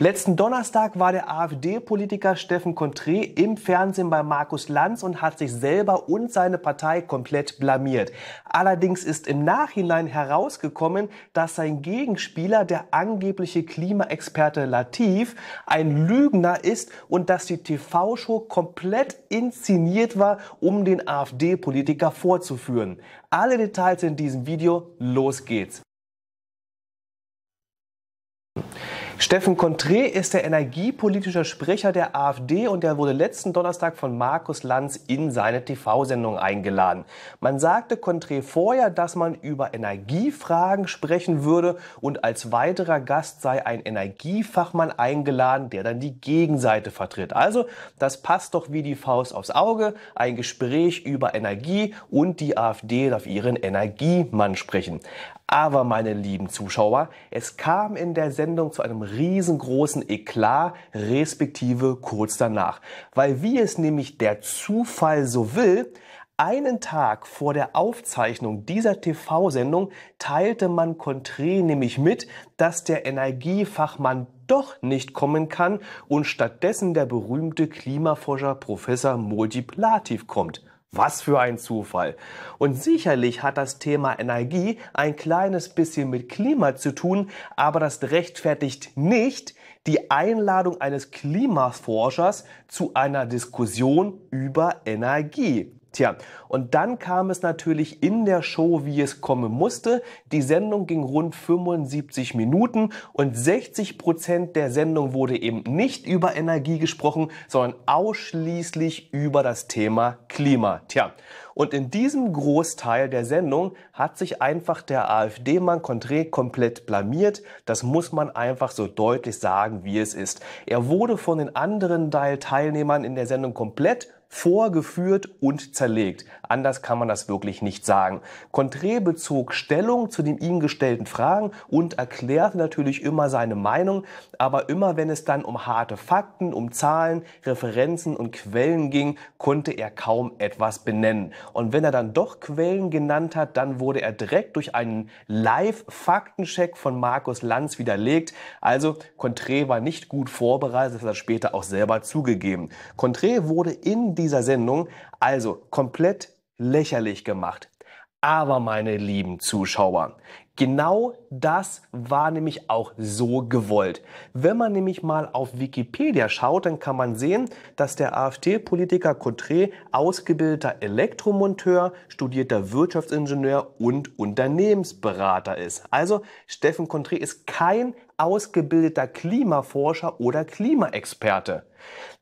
Letzten Donnerstag war der AfD-Politiker Steffen Kontré im Fernsehen bei Markus Lanz und hat sich selber und seine Partei komplett blamiert. Allerdings ist im Nachhinein herausgekommen, dass sein Gegenspieler, der angebliche Klimaexperte Latif, ein Lügner ist und dass die TV-Show komplett inszeniert war, um den AfD-Politiker vorzuführen. Alle Details in diesem Video, los geht's. Steffen Kontré ist der energiepolitische Sprecher der AfD und er wurde letzten Donnerstag von Markus Lanz in seine TV-Sendung eingeladen. Man sagte Kontré vorher, dass man über Energiefragen sprechen würde und als weiterer Gast sei ein Energiefachmann eingeladen, der dann die Gegenseite vertritt. Also, das passt doch wie die Faust aufs Auge, ein Gespräch über Energie und die AfD darf ihren Energiemann sprechen. Aber meine lieben Zuschauer, es kam in der Sendung zu einem riesengroßen Eklat, respektive kurz danach. Weil wie es nämlich der Zufall so will, einen Tag vor der Aufzeichnung dieser TV-Sendung teilte man Contré nämlich mit, dass der Energiefachmann doch nicht kommen kann und stattdessen der berühmte Klimaforscher Professor Multiplativ kommt. Was für ein Zufall. Und sicherlich hat das Thema Energie ein kleines bisschen mit Klima zu tun, aber das rechtfertigt nicht die Einladung eines Klimaforschers zu einer Diskussion über Energie. Tja, und dann kam es natürlich in der Show, wie es kommen musste. Die Sendung ging rund 75 Minuten und 60 Prozent der Sendung wurde eben nicht über Energie gesprochen, sondern ausschließlich über das Thema Klima. Tja, und in diesem Großteil der Sendung hat sich einfach der AfD-Mann Contré komplett blamiert. Das muss man einfach so deutlich sagen, wie es ist. Er wurde von den anderen Teilnehmern in der Sendung komplett vorgeführt und zerlegt. Anders kann man das wirklich nicht sagen. Contré bezog Stellung zu den ihm gestellten Fragen und erklärte natürlich immer seine Meinung, aber immer wenn es dann um harte Fakten, um Zahlen, Referenzen und Quellen ging, konnte er kaum etwas benennen. Und wenn er dann doch Quellen genannt hat, dann wurde er direkt durch einen Live-Faktencheck von Markus Lanz widerlegt. Also Contré war nicht gut vorbereitet, das hat er später auch selber zugegeben. Contré wurde in dieser Sendung, also komplett lächerlich gemacht. Aber meine lieben Zuschauer, genau das war nämlich auch so gewollt. Wenn man nämlich mal auf Wikipedia schaut, dann kann man sehen, dass der AfD-Politiker Cotré ausgebildeter Elektromonteur, studierter Wirtschaftsingenieur und Unternehmensberater ist. Also Steffen Cotré ist kein ausgebildeter Klimaforscher oder Klimaexperte.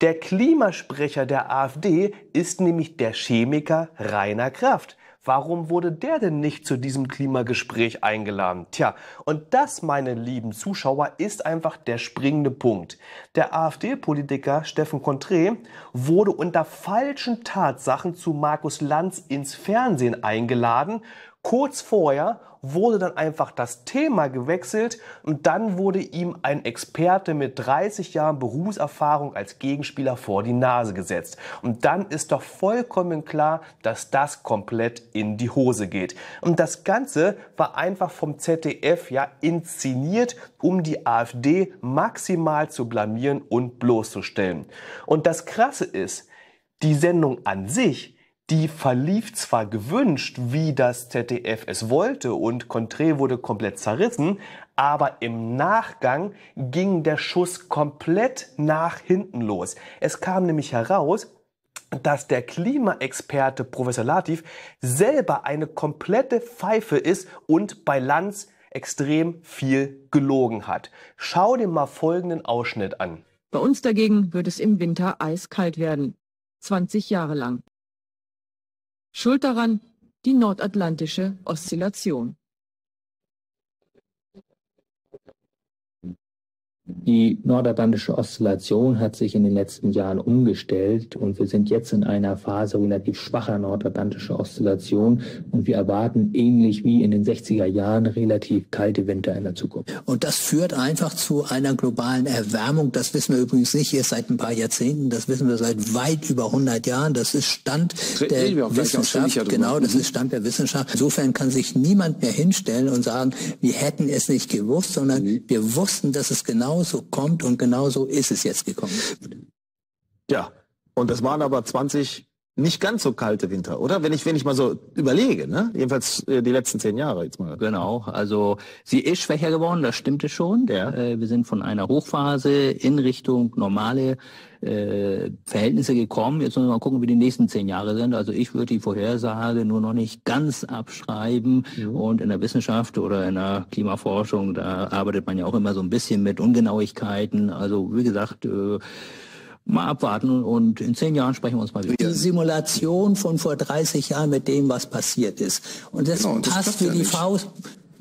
Der Klimasprecher der AfD ist nämlich der Chemiker Rainer Kraft. Warum wurde der denn nicht zu diesem Klimagespräch eingeladen? Tja, und das, meine lieben Zuschauer, ist einfach der springende Punkt. Der AfD-Politiker Steffen Kontré wurde unter falschen Tatsachen zu Markus Lanz ins Fernsehen eingeladen Kurz vorher wurde dann einfach das Thema gewechselt und dann wurde ihm ein Experte mit 30 Jahren Berufserfahrung als Gegenspieler vor die Nase gesetzt. Und dann ist doch vollkommen klar, dass das komplett in die Hose geht. Und das Ganze war einfach vom ZDF ja inszeniert, um die AfD maximal zu blamieren und bloßzustellen. Und das Krasse ist, die Sendung an sich die verlief zwar gewünscht, wie das ZDF es wollte, und Contré wurde komplett zerrissen, aber im Nachgang ging der Schuss komplett nach hinten los. Es kam nämlich heraus, dass der Klimaexperte Professor Latif selber eine komplette Pfeife ist und bei Lanz extrem viel gelogen hat. Schau dir mal folgenden Ausschnitt an. Bei uns dagegen wird es im Winter eiskalt werden. 20 Jahre lang. Schuld daran die nordatlantische Oszillation. Die nordatlantische Oszillation hat sich in den letzten Jahren umgestellt und wir sind jetzt in einer Phase relativ schwacher nordatlantischer Oszillation und wir erwarten ähnlich wie in den 60er Jahren relativ kalte Winter in der Zukunft. Und das führt einfach zu einer globalen Erwärmung. Das wissen wir übrigens nicht erst seit ein paar Jahrzehnten, das wissen wir seit weit über 100 Jahren. Das ist Stand der Wissenschaft. Genau, das mhm. ist Stand der Wissenschaft. Insofern kann sich niemand mehr hinstellen und sagen, wir hätten es nicht gewusst, sondern mhm. wir wussten, dass es genau genauso kommt und genauso ist es jetzt gekommen. Ja, und das waren aber 20 nicht ganz so kalte Winter, oder? Wenn ich, wenn ich mal so überlege, ne? Jedenfalls äh, die letzten zehn Jahre jetzt mal. Genau, also sie ist schwächer geworden, das stimmte schon. Ja. Äh, wir sind von einer Hochphase in Richtung normale äh, Verhältnisse gekommen. Jetzt müssen wir mal gucken, wie die nächsten zehn Jahre sind. Also ich würde die Vorhersage nur noch nicht ganz abschreiben. Mhm. Und in der Wissenschaft oder in der Klimaforschung, da arbeitet man ja auch immer so ein bisschen mit Ungenauigkeiten. Also wie gesagt, äh, mal abwarten und in zehn Jahren sprechen wir uns mal wieder. Die Simulation von vor 30 Jahren mit dem, was passiert ist. Und das genau, passt das wie ja die nicht. Faust.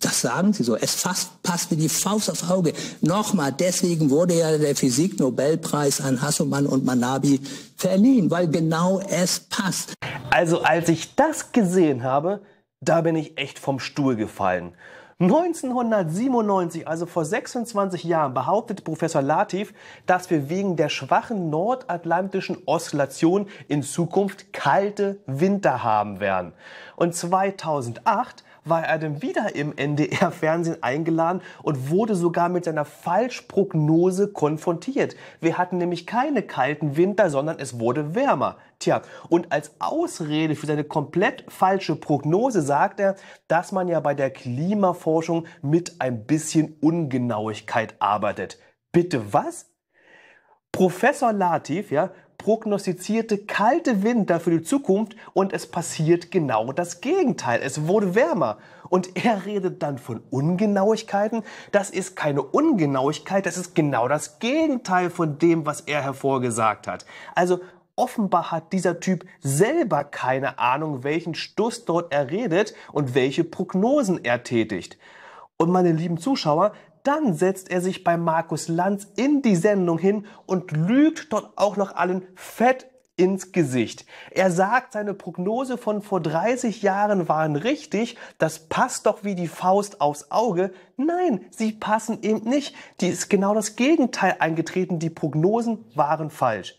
Das sagen Sie so. Es fast, passt wie die Faust aufs Auge. Nochmal, deswegen wurde ja der Physik-Nobelpreis an Hasselmann und Manabi verliehen, weil genau es passt. Also als ich das gesehen habe, da bin ich echt vom Stuhl gefallen. 1997, also vor 26 Jahren, behauptet Professor Latif, dass wir wegen der schwachen nordatlantischen Oszillation in Zukunft kalte Winter haben werden. Und 2008 war er dann wieder im NDR-Fernsehen eingeladen und wurde sogar mit seiner Falschprognose konfrontiert. Wir hatten nämlich keine kalten Winter, sondern es wurde wärmer. Tja, und als Ausrede für seine komplett falsche Prognose sagt er, dass man ja bei der Klimaforschung mit ein bisschen Ungenauigkeit arbeitet. Bitte was? Professor Latif ja, prognostizierte kalte Winter für die Zukunft und es passiert genau das Gegenteil. Es wurde wärmer. Und er redet dann von Ungenauigkeiten. Das ist keine Ungenauigkeit, das ist genau das Gegenteil von dem, was er hervorgesagt hat. Also offenbar hat dieser Typ selber keine Ahnung, welchen Stuss dort er redet und welche Prognosen er tätigt. Und meine lieben Zuschauer, dann setzt er sich bei Markus Lanz in die Sendung hin und lügt dort auch noch allen fett ins Gesicht. Er sagt, seine Prognose von vor 30 Jahren waren richtig, das passt doch wie die Faust aufs Auge. Nein, sie passen eben nicht. Die ist genau das Gegenteil eingetreten, die Prognosen waren falsch.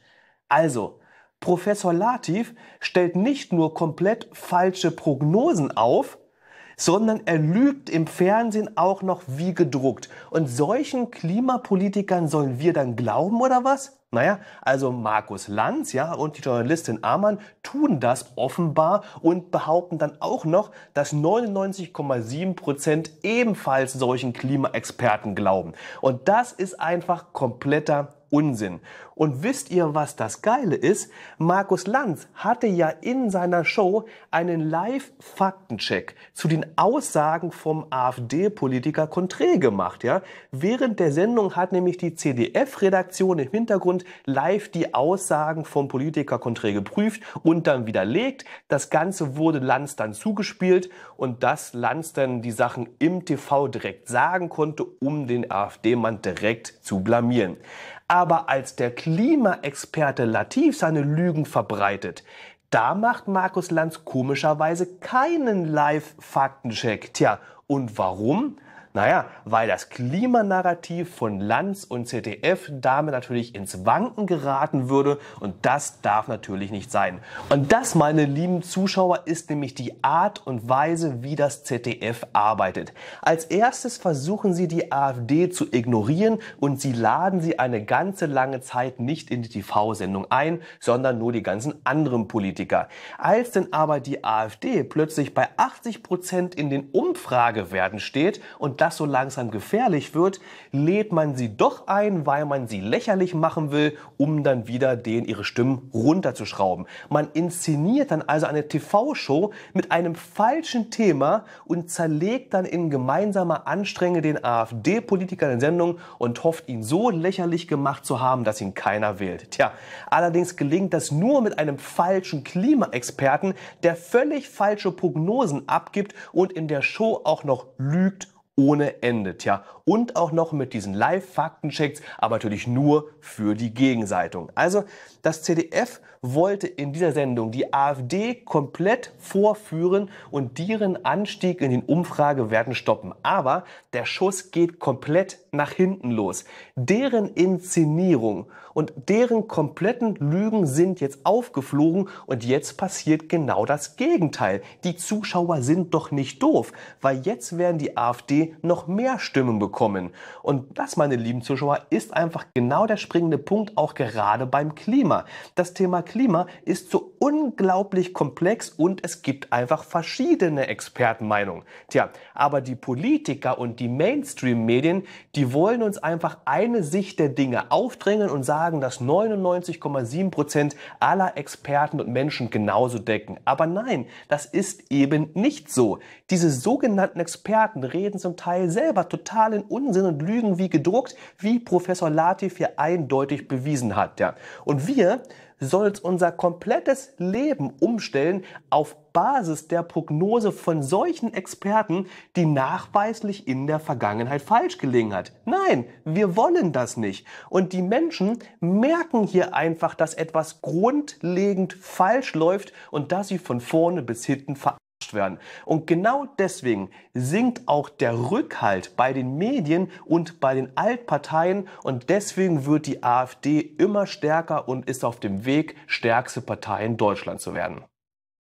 Also, Professor Latif stellt nicht nur komplett falsche Prognosen auf, sondern er lügt im Fernsehen auch noch wie gedruckt. Und solchen Klimapolitikern sollen wir dann glauben oder was? Naja, also Markus Lanz ja, und die Journalistin Amann tun das offenbar und behaupten dann auch noch, dass 99,7 Prozent ebenfalls solchen Klimaexperten glauben. Und das ist einfach kompletter Unsinn. Und wisst ihr, was das Geile ist? Markus Lanz hatte ja in seiner Show einen Live-Faktencheck zu den Aussagen vom AfD-Politiker Contré gemacht. Ja? Während der Sendung hat nämlich die CDF-Redaktion im Hintergrund live die Aussagen vom Politiker Contré geprüft und dann widerlegt. Das Ganze wurde Lanz dann zugespielt und dass Lanz dann die Sachen im TV direkt sagen konnte, um den AfD-Mann direkt zu blamieren. Aber als der Klimaexperte Latif seine Lügen verbreitet, da macht Markus Lanz komischerweise keinen Live-Faktencheck. Tja, und warum? Naja, weil das Klimanarrativ von Lanz und ZDF damit natürlich ins Wanken geraten würde und das darf natürlich nicht sein. Und das, meine lieben Zuschauer, ist nämlich die Art und Weise, wie das ZDF arbeitet. Als erstes versuchen sie die AfD zu ignorieren und sie laden sie eine ganze lange Zeit nicht in die TV-Sendung ein, sondern nur die ganzen anderen Politiker. Als denn aber die AfD plötzlich bei 80 Prozent in den Umfragewerten steht und das so langsam gefährlich wird, lädt man sie doch ein, weil man sie lächerlich machen will, um dann wieder den ihre Stimmen runterzuschrauben. Man inszeniert dann also eine TV-Show mit einem falschen Thema und zerlegt dann in gemeinsamer Anstrenge den AfD-Politiker in Sendung und hofft, ihn so lächerlich gemacht zu haben, dass ihn keiner wählt. Tja, allerdings gelingt das nur mit einem falschen Klimaexperten, der völlig falsche Prognosen abgibt und in der Show auch noch lügt ohne Ende. Tja, und auch noch mit diesen Live-Faktenchecks, aber natürlich nur für die Gegenseitung. Also, das CDF wollte in dieser Sendung die AfD komplett vorführen und deren Anstieg in den Umfragewerten stoppen. Aber der Schuss geht komplett nach hinten los. Deren Inszenierung und deren kompletten Lügen sind jetzt aufgeflogen und jetzt passiert genau das Gegenteil. Die Zuschauer sind doch nicht doof, weil jetzt werden die AfD noch mehr Stimmen bekommen. Und das, meine lieben Zuschauer, ist einfach genau der springende Punkt, auch gerade beim Klima. Das Thema Klima ist so unglaublich komplex und es gibt einfach verschiedene Expertenmeinungen. Tja, aber die Politiker und die Mainstream-Medien, die wollen uns einfach eine Sicht der Dinge aufdrängen und sagen, dass 99,7 Prozent aller Experten und Menschen genauso decken. Aber nein, das ist eben nicht so. Diese sogenannten Experten reden zum zum Teil selber totalen Unsinn und Lügen wie gedruckt, wie Professor Latif hier eindeutig bewiesen hat. Ja. Und wir sollen unser komplettes Leben umstellen auf Basis der Prognose von solchen Experten, die nachweislich in der Vergangenheit falsch gelegen hat. Nein, wir wollen das nicht. Und die Menschen merken hier einfach, dass etwas grundlegend falsch läuft und dass sie von vorne bis hinten verantwortlich werden. Und genau deswegen sinkt auch der Rückhalt bei den Medien und bei den Altparteien und deswegen wird die AfD immer stärker und ist auf dem Weg, stärkste Partei in Deutschland zu werden.